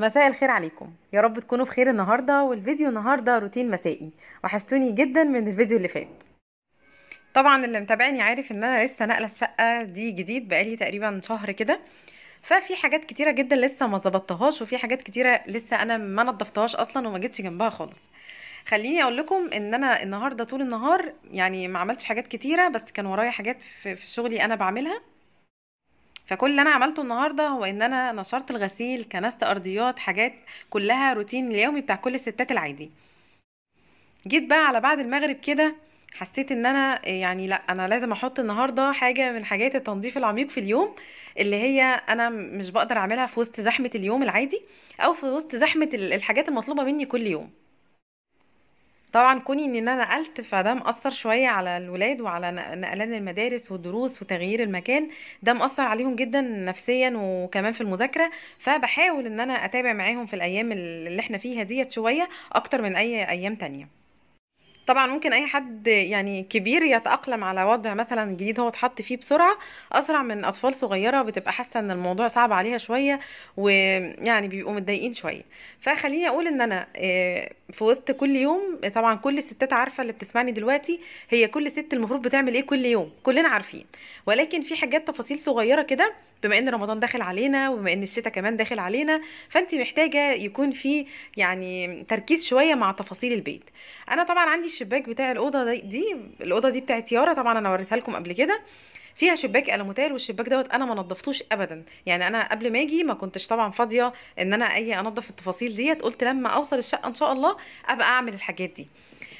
مساء الخير عليكم يا رب تكونوا بخير النهارده والفيديو النهارده روتين مسائي وحشتوني جدا من الفيديو اللي فات طبعا اللي متابعني عارف ان انا لسه ناقله الشقه دي جديد بقالي تقريبا شهر كده ففي حاجات كتيره جدا لسه ما ظبطتهاش وفي حاجات كتيره لسه انا ما نظفتهاش اصلا وما جيتش جنبها خالص خليني اقول لكم ان انا النهارده طول النهار يعني ما عملتش حاجات كتيره بس كان ورايا حاجات في شغلي انا بعملها فكل اللي انا عملته النهارده هو ان انا نشرت الغسيل كنست ارضيات حاجات كلها روتين اليومي بتاع كل الستات العادي جيت بقى على بعد المغرب كده حسيت ان انا يعني لا انا لازم احط النهارده حاجه من حاجات التنظيف العميق في اليوم اللي هي انا مش بقدر اعملها في وسط زحمه اليوم العادي او في وسط زحمه الحاجات المطلوبه مني كل يوم طبعا كوني ان انا نقلت فده مأثر شوية على الولاد وعلى نقلان المدارس والدروس وتغيير المكان ده مأثر عليهم جدا نفسيا وكمان في المذاكرة فبحاول ان انا اتابع معاهم في الايام اللي احنا فيها ديت شوية اكتر من اي ايام تانية طبعا ممكن اي حد يعني كبير يتاقلم على وضع مثلا جديد هو اتحط فيه بسرعه اسرع من اطفال صغيره بتبقى حاسه ان الموضوع صعب عليها شويه ويعني بيبقوا متضايقين شويه فخليني اقول ان انا آه، في وسط كل يوم طبعا كل الستات عارفه اللي بتسمعني دلوقتي هي كل ست المفروض بتعمل ايه كل يوم كلنا عارفين ولكن في حاجات تفاصيل صغيره كده بما ان رمضان داخل علينا وبما ان الشتاء كمان داخل علينا فانت محتاجه يكون في يعني تركيز شويه مع تفاصيل البيت انا طبعا عندي الشباك بتاع الاوضه دي الاوضه دي بتاعت يارا طبعا انا وريتها لكم قبل كده فيها شباك الموتيل والشباك دوت انا ما نضفتوش ابدا يعني انا قبل ما اجي ما كنتش طبعا فاضيه ان انا اجي انضف التفاصيل ديت قلت لما اوصل الشقه ان شاء الله ابقى اعمل الحاجات دي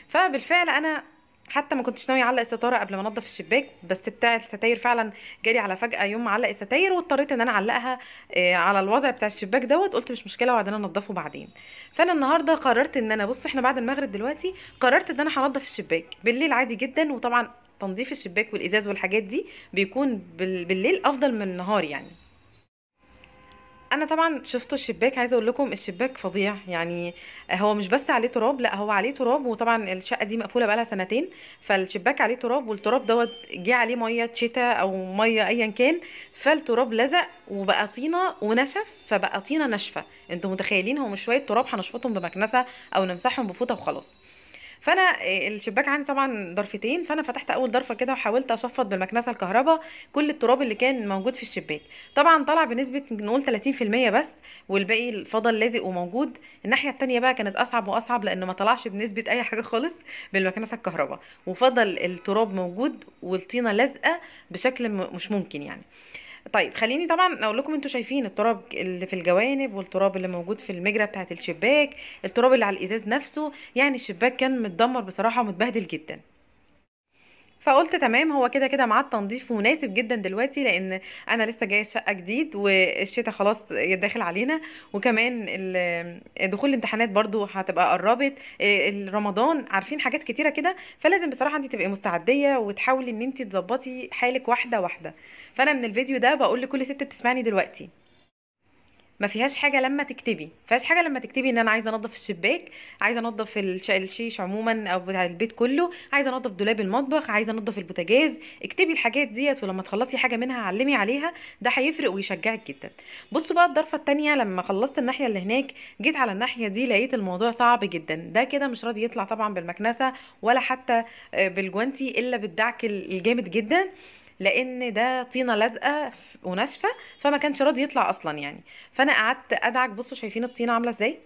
فبالفعل انا حتى ما كنتش ناويه اعلق الستاره قبل ما انضف الشباك بس بتاع الستاير فعلا جالي على فجاه يوم معلق الستاير واضطريت ان انا اعلقها آه، على الوضع بتاع الشباك دوت قلت مش مشكله وبعدين انضفه بعدين فانا النهارده قررت ان انا بص احنا بعد المغرب دلوقتي قررت ان انا هنضف الشباك بالليل عادي جدا وطبعا تنظيف الشباك والازاز والحاجات دي بيكون بالليل افضل من النهار يعني انا طبعا شفتوا الشباك عايزه اقول لكم الشباك فظيع يعني هو مش بس عليه تراب لا هو عليه تراب وطبعا الشقه دي مقفوله بقالها سنتين فالشباك عليه تراب والتراب دوت جه عليه ميه تشتا او ميه ايا كان فالتراب لزق وبقى طينه ونشف فبقى طينه ناشفه انتوا متخيلين هو مش شويه تراب هنشفطهم بمكنسه او نمسحهم بفوطه وخلاص فانا آه، الشباك عندي طبعا ضرفتين فانا فتحت اول ضرفه كده وحاولت اصفط بالمكنسه الكهرباء كل التراب اللي كان موجود في الشباك طبعا طلع بنسبه نقول 30% بس والباقي فضل لازق وموجود الناحيه الثانيه بقى كانت اصعب واصعب لان ما طلعش بنسبه اي حاجه خالص بالمكنسه الكهرباء وفضل التراب موجود والطينه لازقه بشكل مش ممكن يعني طيب خليني طبعا اقول لكم انتوا شايفين التراب اللي في الجوانب والتراب اللي موجود في المجرى بتاعه الشباك التراب اللي على الازاز نفسه يعني الشباك كان متدمر بصراحه ومتبهدل جدا فقلت تمام هو كده كده معاد التنظيف مناسب جدا دلوقتي لان انا لسه جايه شقه جديد والشتاء خلاص داخل علينا وكمان دخول الامتحانات برضو هتبقى قربت آه، رمضان عارفين حاجات كتيره كده فلازم بصراحه انت تبقي مستعديه وتحاولي ان انت تظبطي حالك واحده واحده فانا من الفيديو ده بقول لكل ست بتسمعني دلوقتي ما فيهاش حاجه لما تكتبي ما فيهاش حاجه لما تكتبي ان انا عايزه انضف الشباك عايزه انضف الشيش عموما او بتاع البيت كله عايزه انضف دولاب المطبخ عايزه انضف البوتاجاز اكتبي الحاجات ديت ولما تخلصي حاجه منها علمي عليها ده هيفرق ويشجعك جدا بصوا بقى الضرفه الثانيه لما خلصت الناحيه اللي هناك جيت على الناحيه دي لقيت الموضوع صعب جدا ده كده مش راضي يطلع طبعا بالمكنسه ولا حتى آه، بالجوانتي الا بالدعك الجامد جدا لان ده طينه لازقه وناشفه فما كانش راضي يطلع اصلا يعني فانا قعدت ادعك بصوا شايفين الطينه عامله ازاي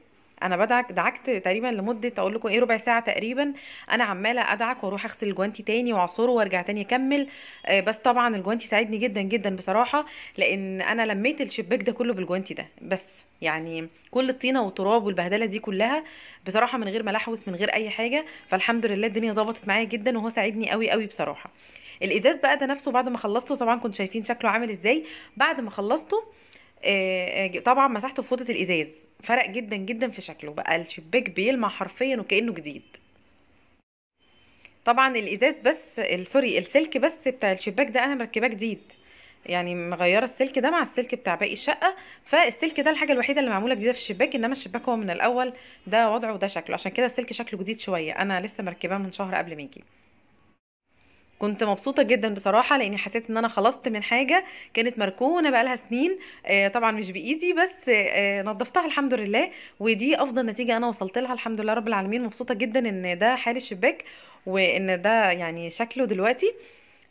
انا بدعك دعكت تقريبا لمده اقول لكم ايه ربع ساعه تقريبا انا عماله ادعك واروح اغسل الجوانتي تاني واعصره وارجع تاني اكمل آه، بس طبعا الجوانتي ساعدني جدا جدا بصراحه لان انا لميت الشباك ده كله بالجوانتي ده بس يعني كل الطينه والتراب والبهدله دي كلها بصراحه من غير ملحوس من غير اي حاجه فالحمد لله الدنيا ظبطت معايا جدا وهو ساعدني قوي قوي بصراحه الازاز بقى ده نفسه بعد ما خلصته طبعا كنت شايفين شكله عامل ازاي بعد ما خلصته آه، آه، طبعا مسحته في فوطه الازاز فرق جدا جدا في شكله بقى الشباك بيلمع حرفيا وكانه جديد طبعا الازاز بس سوري السلك بس بتاع الشباك ده انا مركباه جديد يعني مغيره السلك ده مع السلك بتاع باقي الشقه فالسلك ده الحاجه الوحيده اللي معموله جديده في الشباك انما الشباك هو من الاول ده وضعه وده شكله عشان كده السلك شكله جديد شويه انا لسه مركباه من شهر قبل ما يجي كنت مبسوطه جدا بصراحه لاني حسيت ان انا خلصت من حاجه كانت مركونه بقالها سنين آه، طبعا مش بايدي بس آه، آه، نظفتها الحمد لله ودي افضل نتيجه انا وصلت لها الحمد لله رب العالمين مبسوطه جدا ان ده حال الشباك وان ده يعني شكله دلوقتي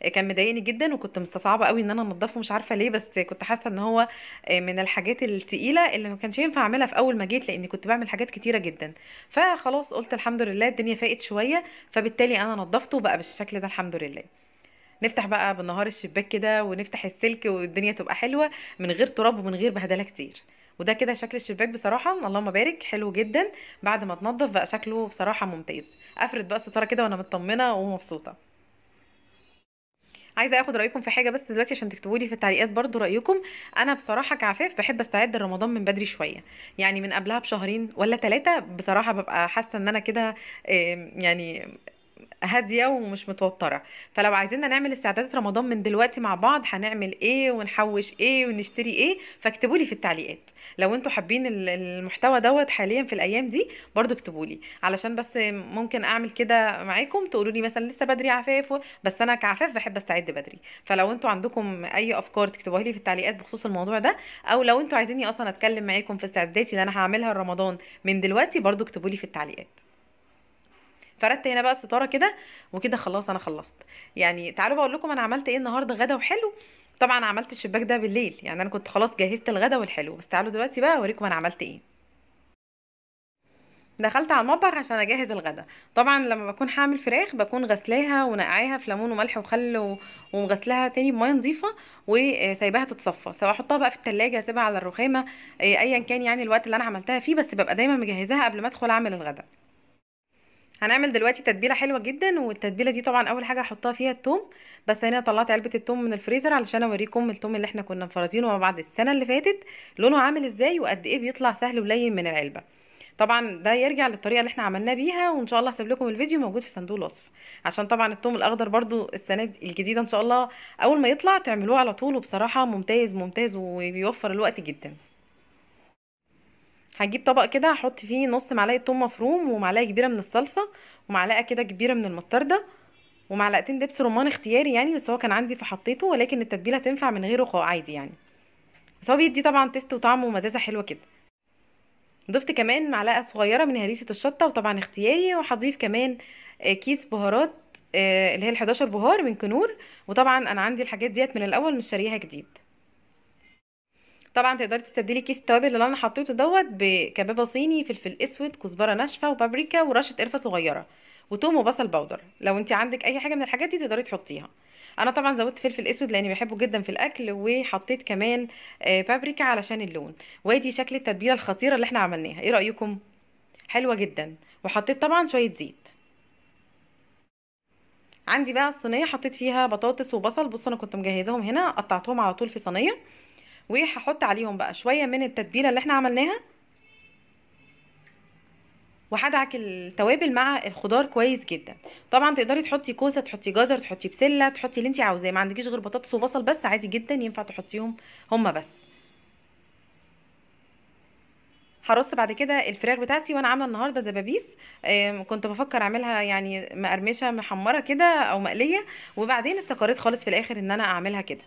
كان مضايقني جدا وكنت مستصعبه قوي ان انا انضفه مش عارفه ليه بس كنت حاسه ان هو من الحاجات التقيله اللي ما كانش ينفع اعملها في اول ما جيت لاني كنت بعمل حاجات كتيره جدا فخلاص قلت الحمد لله الدنيا فاقت شويه فبالتالي انا نضفته بقى بالشكل ده الحمد لله نفتح بقى بالنهار الشباك كده ونفتح السلك والدنيا تبقى حلوه من غير تراب ومن غير بهدله كتير وده كده شكل الشباك بصراحه اللهم بارك حلو جدا بعد ما اتنضف بقى شكله بصراحه ممتاز افرد بقى الستاره كده وانا مطمنه ومبسوطه عايزه اخد رايكم في حاجه بس دلوقتي عشان تكتبوا لي في التعليقات برضو رايكم انا بصراحه كعفاف بحب استعد لرمضان من بدري شويه يعني من قبلها بشهرين ولا ثلاثه بصراحه ببقى حاسه ان انا كده يعني هاديه ومش متوتره فلو عايزيننا نعمل استعدادات رمضان من دلوقتي مع بعض هنعمل ايه ونحوش ايه ونشتري ايه فاكتبوا لي في التعليقات لو انتوا حابين المحتوى دوت حاليا في الايام دي برضو اكتبوا لي علشان بس ممكن اعمل كده معاكم تقولوا لي مثلا لسه بدري عفاف بس انا كعفاف بحب استعد بدري فلو انتوا عندكم اي افكار تكتبوها لي في التعليقات بخصوص الموضوع ده او لو انتوا عايزيني اصلا اتكلم معاكم في استعداداتي اللي انا هعملها رمضان من دلوقتي برضو اكتبوا لي في التعليقات فردت هنا بقى الستاره كده وكده خلاص انا خلصت يعني تعالوا بقول لكم انا عملت ايه النهارده غدا وحلو طبعا عملت الشباك ده بالليل يعني انا كنت خلاص جهزت الغدا والحلو بس تعالوا دلوقتي بقى اوريكم انا عملت ايه دخلت على المطبخ عشان اجهز الغدا طبعا لما بكون هعمل فراخ بكون غسلاها ونقعاها في ليمون وملح وخل ومغسلاها تاني بميه نظيفه وسايباها تتصفى سواء احطها بقى في التلاجة اسيبها على الرخامه إيه، ايا كان يعني الوقت اللي انا عملتها فيه بس ببقى دايما مجهزاها قبل ما ادخل اعمل الغدا هنعمل دلوقتي تتبيله حلوه جدا والتتبيله دي طبعا اول حاجه هحطها فيها التوم بس هنا طلعت علبه التوم من الفريزر علشان اوريكم التوم اللي احنا كنا مفرزينه مع بعض السنه اللي فاتت لونه عامل ازاي وقد ايه بيطلع سهل ولين من العلبه طبعا ده يرجع للطريقه اللي احنا عملنا بيها وان شاء الله هسيب لكم الفيديو موجود في صندوق الوصف عشان طبعا الثوم الاخضر برضو السنه دي الجديده ان شاء الله اول ما يطلع تعملوه على طول وبصراحه ممتاز ممتاز وبيوفر الوقت جدا هجيب طبق كده هحط فيه نص معلقه ثوم مفروم ومعلقه كبيره من الصلصه ومعلقه كده كبيره من المستردة ومعلقتين دبس رمان اختياري يعني بس هو كان عندي فحطيته ولكن التتبيله تنفع من غيره عادي يعني بس هو بيدي طبعا تيست وطعم ومزازه حلوه كده ضفت كمان معلقه صغيره من هريسه الشطه وطبعا اختياري وهضيف كمان آه، كيس بهارات آه، اللي هي ال11 بهار من كنور وطبعا انا عندي الحاجات ديت من الاول مش شاريها جديد طبعا تقدري تستبدلي كيس التوابل اللي انا حطيته دوت بكبابه صيني فلفل اسود كزبره ناشفه وبابريكا ورشه قرفه صغيره وتوم وبصل بودر لو انت عندك اي حاجه من الحاجات دي تقدري تحطيها انا طبعا زودت فلفل اسود لاني بحبه جدا في الاكل وحطيت كمان آه، بابريكا علشان اللون وادي شكل التتبيله الخطيره اللي احنا عملناها ايه رايكم حلوه جدا وحطيت طبعا شويه زيت عندي بقى الصينيه حطيت فيها بطاطس وبصل بصوا انا كنت مجهزاهم هنا قطعتهم على طول في صينيه وهحط عليهم بقى شويه من التتبيله اللي احنا عملناها وهدعك التوابل مع الخضار كويس جدا طبعا تقدري تحطي كوسه تحطي جزر تحطي بسله تحطي اللي انت عاوزاه ما عندكيش غير بطاطس وبصل بس عادي جدا ينفع تحطيهم هما بس هرص بعد كده الفراخ بتاعتي وانا عامله النهارده دبابيس كنت بفكر اعملها يعني مقرمشه محمره كده او مقليه وبعدين استقريت خالص في الاخر ان انا اعملها كده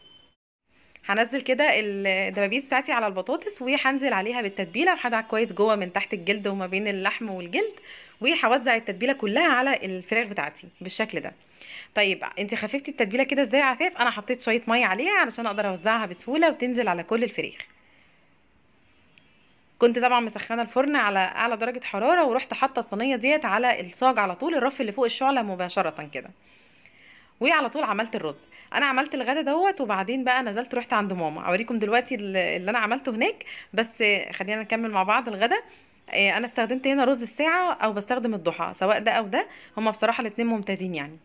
هنزل كده الدبابيس بتاعتي على البطاطس وهنزل عليها بالتتبيله وهدعك كويس جوه من تحت الجلد وما بين اللحم والجلد وهوزع التتبيله كلها على الفراخ بتاعتي بالشكل ده طيب انت خففتي التتبيله كده ازاي عفاف انا حطيت شويه ميه عليها علشان اقدر اوزعها بسهوله وتنزل على كل الفراخ كنت طبعا مسخنه الفرن على اعلى درجه حراره ورحت حاطه الصينيه ديت على الصاج على طول الرف اللي فوق الشعله مباشره كده وعلى طول عملت الرز انا عملت الغدا دوت وبعدين بقى نزلت رحت عند ماما اوريكم دلوقتي اللي انا عملته هناك بس خلينا نكمل مع بعض الغدا آه، انا استخدمت هنا رز الساعه او بستخدم الضحى سواء ده او ده هما بصراحه الاتنين ممتازين يعني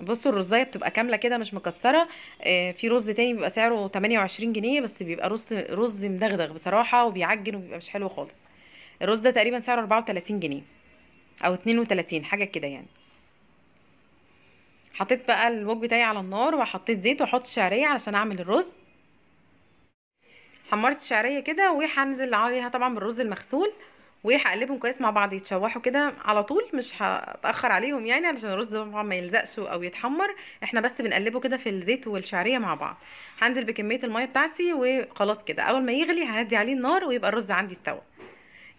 بصوا الرزايه بتبقى كامله كده مش مكسره آه، في رز تاني بيبقى سعره 28 جنيه بس بيبقى رز رز مدغدغ بصراحه وبيعجن وبيبقى مش حلو خالص الرز ده تقريبا سعره 34 جنيه او 32 حاجه كده يعني حطيت بقى الوج بتاعي على النار وحطيت زيت واحط شعريه علشان اعمل الرز حمرت الشعريه كده وهنزل عليها طبعا بالرز المغسول وهقلبهم كويس مع بعض يتشوحوا كده على طول مش هتاخر عليهم يعني علشان الرز طبعا ما يلزقش او يتحمر احنا بس بنقلبه كده في الزيت والشعريه مع بعض هنزل بكميه الميه بتاعتي وخلاص كده اول ما يغلي ههدي عليه النار ويبقى الرز عندي استوى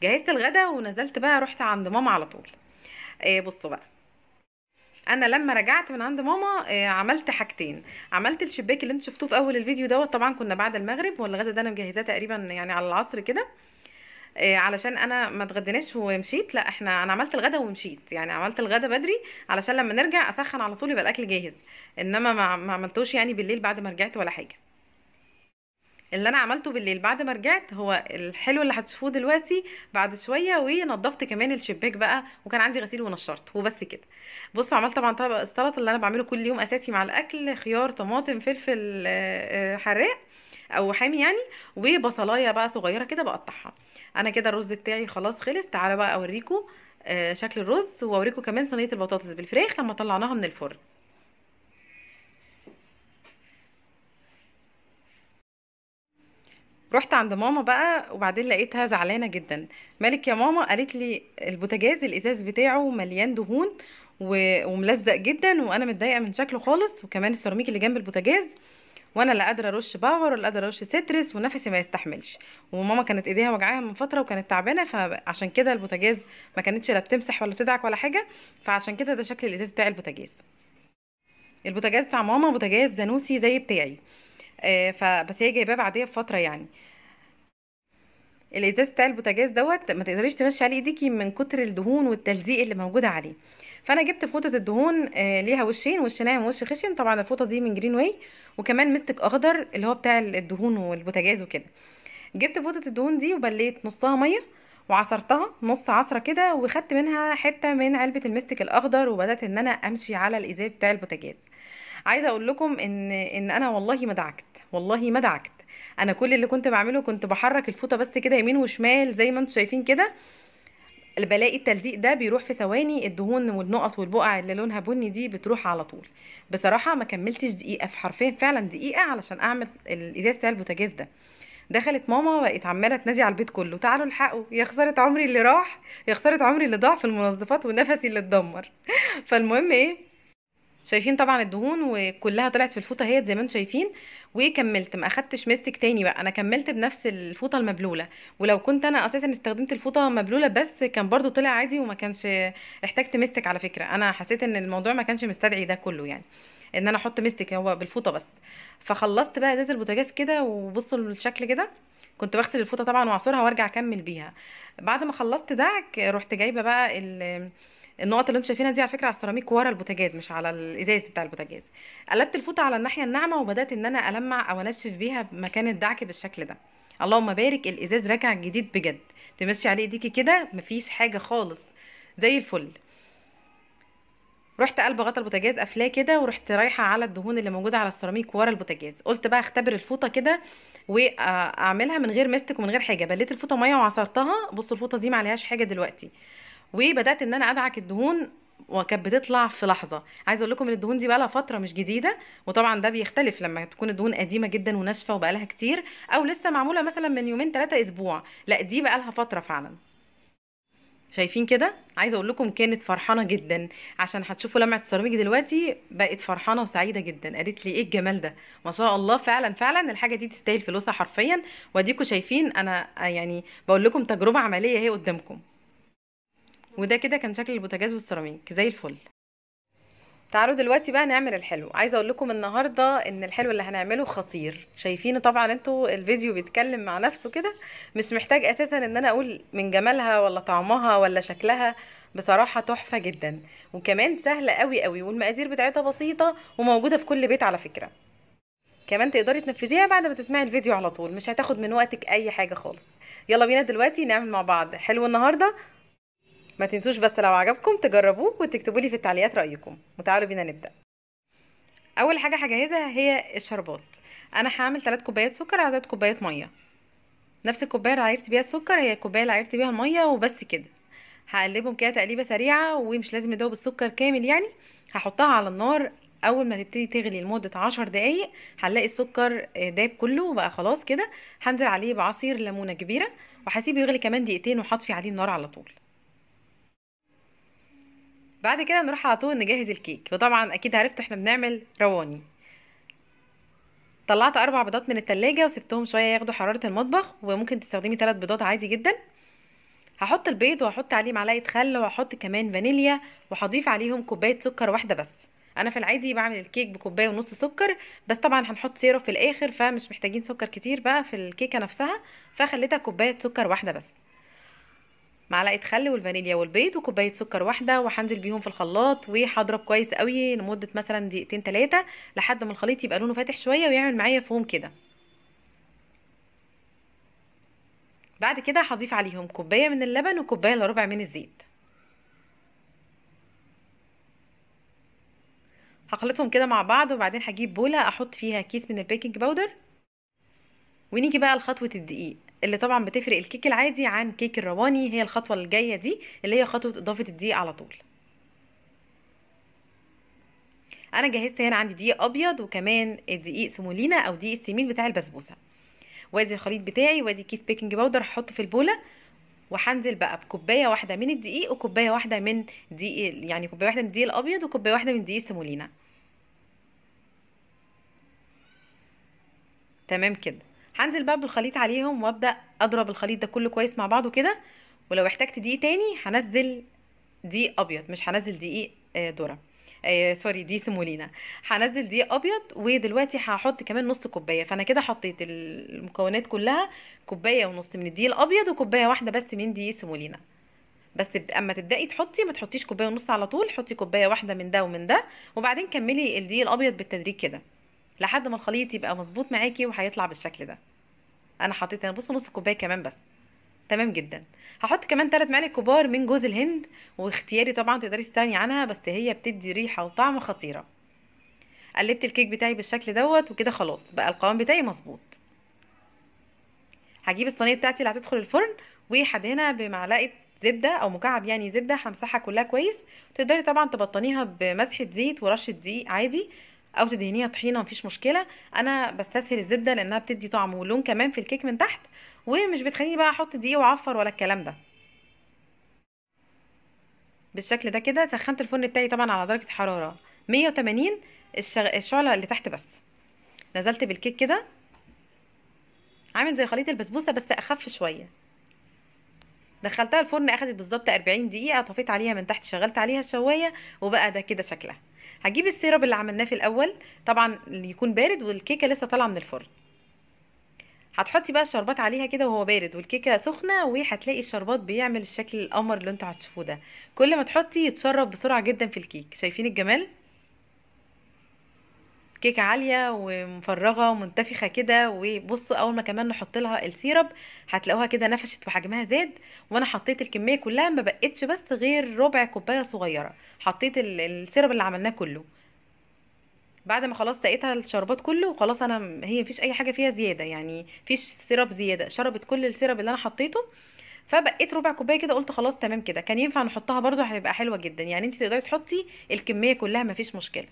جهزت الغدا ونزلت بقى رحت عند ماما على طول آه، بصوا بقى انا لما رجعت من عند ماما آه، عملت حاجتين عملت الشباك اللي انتوا شفتوه في اول الفيديو دوت طبعا كنا بعد المغرب والغدا ده انا مجهزاه تقريبا يعني على العصر كده آه، علشان انا ما اتغديناش ومشيت لا احنا انا عملت الغدا ومشيت يعني عملت الغدا بدري علشان لما نرجع اسخن على طول يبقى الاكل جاهز انما ما عملتوش يعني بالليل بعد ما رجعت ولا حاجه اللي انا عملته بالليل بعد ما رجعت هو الحلو اللي هتشوفوه دلوقتي بعد شويه ونضفت كمان الشباك بقى وكان عندي غسيل ونشرت وبس كده بصوا عملت طبعا طبق السلطه اللي انا بعمله كل يوم اساسي مع الاكل خيار طماطم فلفل آه، آه، حراق او حامي يعني وبصلايه بقى صغيره كده بقطعها انا كده الرز بتاعي خلاص خلص تعالى بقى اوريكم آه، شكل الرز واوريكم كمان صينيه البطاطس بالفراخ لما طلعناها من الفرن رحت عند ماما بقى وبعدين لقيتها زعلانه جدا مالك يا ماما قالت لي البوتاجاز الازاز بتاعه مليان دهون و... وملزق جدا وانا متضايقه من شكله خالص وكمان السيراميك اللي جنب البوتاجاز وانا لا قادره ارش باور ولا قادره ارش سترس ونفسي ما يستحملش وماما كانت ايديها وجعاها من فتره وكانت تعبانه فعشان كده البوتاجاز ما كانتش لا بتمسح ولا بتدعك ولا حاجه فعشان كده ده شكل الازاز بتاع البوتاجاز البوتاجاز بتاع ماما بوتاجاز زانوسي زي بتاعي آه، فبس هي جايباه بعديها بفتره يعني الازاز بتاع البوتاجاز دوت ما تقدريش تمشي عليه ايديكي من كتر الدهون والتلزيق اللي موجوده عليه فانا جبت فوطه الدهون آه، ليها وشين وش ناعم ووش خشن طبعا الفوطه دي من جرين واي وكمان مستك اخضر اللي هو بتاع الدهون والبوتاجاز وكده جبت فوطه الدهون دي وبليت نصها ميه وعصرتها نص عصره كده وخدت منها حته من علبه المستك الاخضر وبدات ان انا امشي على الازاز بتاع البوتاجاز عايزه اقول لكم ان ان انا والله ما دعكت والله ما دعكت انا كل اللي كنت بعمله كنت بحرك الفوطه بس كده يمين وشمال زي ما انتم شايفين كده بلاقي التلزيق ده بيروح في ثواني الدهون والنقط والبقع اللي لونها بني دي بتروح على طول بصراحه ما كملتش دقيقه في حرفين فعلا دقيقه علشان اعمل الازاز بتاع البوتاجاز ده دخلت ماما بقت عماله تنادي على البيت كله تعالوا الحقوا يا خساره عمري اللي راح يا خساره عمري اللي ضاع في المنظفات ونفسي اللي اتدمر فالمهم ايه شايفين طبعا الدهون وكلها طلعت في الفوطه اهيت زي ما انتم شايفين وكملت ما اخدتش مستك تاني بقى انا كملت بنفس الفوطه المبلوله ولو كنت انا اساسا استخدمت الفوطه مبلوله بس كان برضو طلع عادي وما كانش احتجت مستك على فكره انا حسيت ان الموضوع ما كانش مستدعي ده كله يعني ان انا احط مستك هو بالفوطه بس فخلصت بقى ازازه البوتاجاز كده وبصوا للشكل كده كنت بغسل الفوطه طبعا واعصرها وارجع اكمل بيها بعد ما خلصت ده رحت جايبه بقى النقط اللي انتم شايفينها دي على فكره على السيراميك ورا البوتاجاز مش على الازاز بتاع البوتاجاز قلبت الفوطه على الناحيه الناعمه وبدات ان انا المع او انشف بيها مكان الدعك بالشكل ده اللهم بارك الازاز راجع جديد بجد تمشي عليه ايديكي كده مفيش حاجه خالص زي الفل رحت قلب غطا البوتاجاز قافلاه كده ورحت رايحه على الدهون اللي موجوده على السيراميك ورا البوتاجاز قلت بقى اختبر الفوطه كده واعملها آه، من غير مستك ومن غير حاجه بليت الفوطه ميه وعصرتها بصوا الفوطه دي ما عليهاش حاجه دلوقتي وبدات ان انا ادعك الدهون وكانت بتطلع في لحظه عايزه اقول لكم ان الدهون دي بقى لها فتره مش جديده وطبعا ده بيختلف لما تكون الدهون قديمه جدا وناشفه وبقى لها كتير او لسه معموله مثلا من يومين ثلاثه اسبوع لا دي بقى لها فتره فعلا شايفين كده عايزه اقول لكم كانت فرحانه جدا عشان هتشوفوا لمعه السيراميك دلوقتي بقت فرحانه وسعيده جدا قالت لي ايه الجمال ده ما شاء الله فعلا فعلا الحاجه دي تستاهل فلوسها حرفيا واديكم شايفين انا يعني بقول لكم تجربه عمليه اهي قدامكم وده كده كان شكل البوتاجاز والسيراميك زي الفل تعالوا دلوقتي بقى نعمل الحلو عايزه اقول لكم النهارده ان الحلو اللي هنعمله خطير شايفين طبعا انتوا الفيديو بيتكلم مع نفسه كده مش محتاج اساسا ان انا اقول من جمالها ولا طعمها ولا شكلها بصراحه تحفه جدا وكمان سهله قوي قوي والمقادير بتاعتها بسيطه وموجوده في كل بيت على فكره كمان تقدري تنفذيها بعد ما تسمعي الفيديو على طول مش هتاخد من وقتك اي حاجه خالص يلا بينا دلوقتي نعمل مع بعض حلو النهارده ما تنسوش بس لو عجبكم تجربوه وتكتبوا لي في التعليقات رايكم وتعالوا بينا نبدا اول حاجه هجهزها هي الشربات انا هعمل 3 كوبايات سكر عدد كوبايات ميه نفس الكوبايه اللي عايرت بيها السكر هي الكوبايه اللي عايرت بيها الميه وبس كده هقلبهم كده تقليبه سريعه ومش لازم يدوب السكر كامل يعني هحطها على النار اول ما تبتدي تغلي لمده عشر دقايق هنلاقي السكر آه، داب كله وبقى خلاص كده هنزل عليه بعصير ليمونه كبيره وهسيبه يغلي كمان دقيقتين وهطفي عليه النار على طول بعد كده نروح على طول نجهز الكيك وطبعا اكيد عرفتوا احنا بنعمل رواني طلعت اربع بيضات من التلاجة وسبتهم شوية ياخدوا حرارة المطبخ وممكن تستخدمي ثلاث بيضات عادي جدا هحط البيض وهحط عليه معلقة خل وهحط كمان فانيليا وهضيف عليهم كوباية سكر واحدة بس انا في العادي بعمل الكيك بكوبايه ونص سكر بس طبعا هنحط سيرب في الاخر فمش محتاجين سكر كتير بقى في الكيكه نفسها فخليتها كوبايه سكر واحده بس معلقه خل والفانيليا والبيض وكوبايه سكر واحده وهنزل بيهم في الخلاط وهضرب كويس قوي لمده مثلا دقيقتين ثلاثه لحد ما الخليط يبقى لونه فاتح شويه ويعمل معايا فوم كده بعد كده هضيف عليهم كوبايه من اللبن وكوبايه الا ربع من الزيت هخلطهم كده مع بعض وبعدين هجيب بوله احط فيها كيس من البيكنج باودر ونيجي بقى لخطوه الدقيق اللي طبعا بتفرق الكيك العادي عن كيك الرواني هي الخطوه الجايه دي اللي هي خطوه اضافه الدقيق على طول انا جهزت هنا عندي دقيق ابيض وكمان دقيق سمولينا او دقيق السمين بتاع البسبوسه وادي الخليط بتاعي وادي كيس بيكنج باودر هحطه في البوله وهنزل بقى بكوبايه واحده من الدقيق وكوبايه واحده من دقيق يعني كوبايه واحده من الدقيق الابيض وكوبايه واحده من دقيق السمولينا تمام كده هنزل بقى بالخليط عليهم وابدا اضرب الخليط ده كله كويس مع بعضه كده ولو احتجت دقيق تاني هنزل دقيق ابيض مش هنزل دقيق آه، ذره آه سوري دي سمولينا هنزل دقيق ابيض ودلوقتي هحط كمان نص كوبايه فانا كده حطيت المكونات كلها كوبايه ونص من الدقيق الابيض وكوبايه واحده بس من دقيق سمولينا بس اما تبداي تحطي ما تحطيش كوبايه ونص على طول حطي كوبايه واحده من ده ومن ده وبعدين كملي الدقيق الابيض بالتدريج كده لحد ما الخليط يبقى مظبوط معاكي وهيطلع بالشكل ده انا حطيت هنا بص نص كوبايه كمان بس تمام جدا هحط كمان ثلاث معالق كبار من جوز الهند واختياري طبعا تقدري تستغني عنها بس هي بتدي ريحه وطعم خطيره قلبت الكيك بتاعي بالشكل دوت وكده خلاص بقى القوام بتاعي مظبوط هجيب الصينيه بتاعتي اللي هتدخل الفرن وهدهنها بمعلقه زبده او مكعب يعني زبده همسحها كلها كويس تقدري طبعا تبطنيها بمسحه زيت ورشه دقيق عادي او تدهنيها طحينه مفيش مشكله انا بستسهل الزبده لانها بتدي طعم ولون كمان في الكيك من تحت ومش بتخليني بقى احط دقيق واعفر ولا الكلام ده بالشكل ده كده سخنت الفرن بتاعي طبعا على درجه حراره 180 الشغ... الشعله اللي تحت بس نزلت بالكيك كده عامل زي خليط البسبوسه بس اخف شويه دخلتها الفرن اخدت بالظبط 40 دقيقه طفيت عليها من تحت شغلت عليها الشوايه وبقى ده كده شكلها هجيب السيرب اللي عملناه في الاول طبعا يكون بارد والكيكه لسه طالعه من الفرن هتحطي بقى الشربات عليها كده وهو بارد والكيكه سخنه وهتلاقي الشربات بيعمل الشكل القمر اللي انتوا هتشوفوه ده كل ما تحطي يتشرب بسرعه جدا في الكيك شايفين الجمال كيكه عاليه ومفرغه ومنتفخه كده وبصوا اول ما كمان نحط لها السيرب هتلاقوها كده نفشت وحجمها زاد وانا حطيت الكميه كلها ما بقتش بس غير ربع كوبايه صغيره حطيت السيرب اللي عملناه كله بعد ما خلاص تقيتها الشربات كله وخلاص انا هي مفيش اي حاجه فيها زياده يعني مفيش سيرب زياده شربت كل السيرب اللي انا حطيته فبقيت ربع كوبايه كده قلت خلاص تمام كده كان ينفع نحطها برده هيبقى حلوه جدا يعني انت تقدري تحطي الكميه كلها مفيش مشكله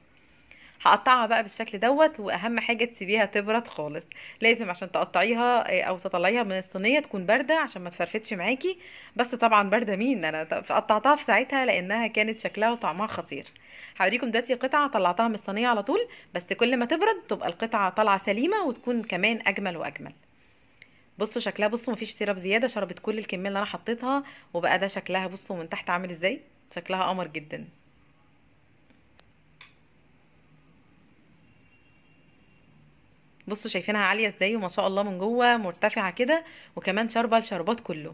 هقطعها بقى بالشكل دوت واهم حاجه تسيبيها تبرد خالص لازم عشان تقطعيها آه، او تطلعيها من الصينيه تكون بارده عشان ما تفرفتش معاكي بس طبعا بارده مين انا قطعتها في ساعتها لانها كانت شكلها وطعمها خطير هوريكم دلوقتي قطعه طلعتها من الصينيه على طول بس كل ما تبرد تبقى القطعه طالعه سليمه وتكون كمان اجمل واجمل بصوا شكلها بصوا مفيش سيرب زياده شربت كل الكميه اللي انا حطيتها وبقى ده شكلها بصوا من تحت عامل ازاي شكلها قمر جدا بصوا شايفينها عاليه ازاي وما شاء الله من جوه مرتفعه كده وكمان شاربه الشربات كله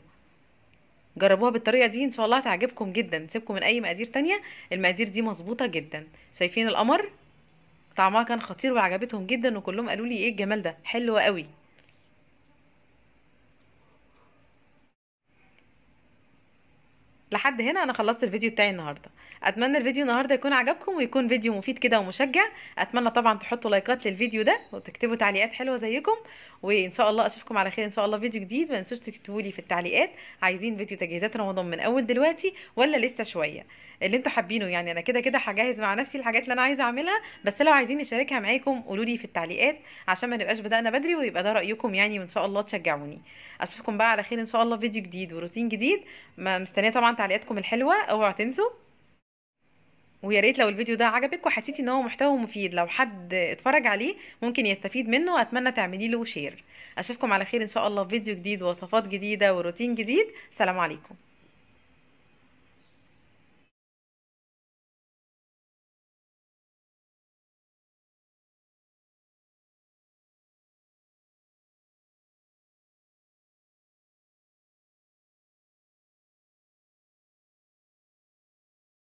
جربوها بالطريقه دي ان شاء الله هتعجبكم جدا سيبكم من اي مقادير تانية المقادير دي مظبوطه جدا شايفين القمر طعمها كان خطير وعجبتهم جدا وكلهم قالوا لي ايه الجمال ده حلو قوي لحد هنا انا خلصت الفيديو بتاعي النهارده اتمنى الفيديو النهارده يكون عجبكم ويكون فيديو مفيد كده ومشجع اتمنى طبعا تحطوا لايكات للفيديو ده وتكتبوا تعليقات حلوه زيكم وان شاء الله اشوفكم على خير ان شاء الله فيديو جديد ما تنسوش تكتبوا لي في التعليقات عايزين فيديو تجهيزات رمضان من اول دلوقتي ولا لسه شويه اللي انتوا حابينه يعني انا كده كده هجهز مع نفسي الحاجات اللي انا عايزه اعملها بس لو عايزين نشاركها معاكم قولوا لي في التعليقات عشان ما نبقاش بدانا بدري ويبقى ده رايكم يعني وان شاء الله تشجعوني اشوفكم بقى على خير ان شاء الله فيديو جديد وروتين جديد مستنيه طبعا تعليقاتكم الحلوه اوعوا تنسوا ويا ريت لو الفيديو ده عجبك وحسيتي ان هو محتوى مفيد لو حد اتفرج عليه ممكن يستفيد منه اتمنى تعملي له شير اشوفكم على خير ان شاء الله في فيديو جديد ووصفات جديده وروتين جديد سلام عليكم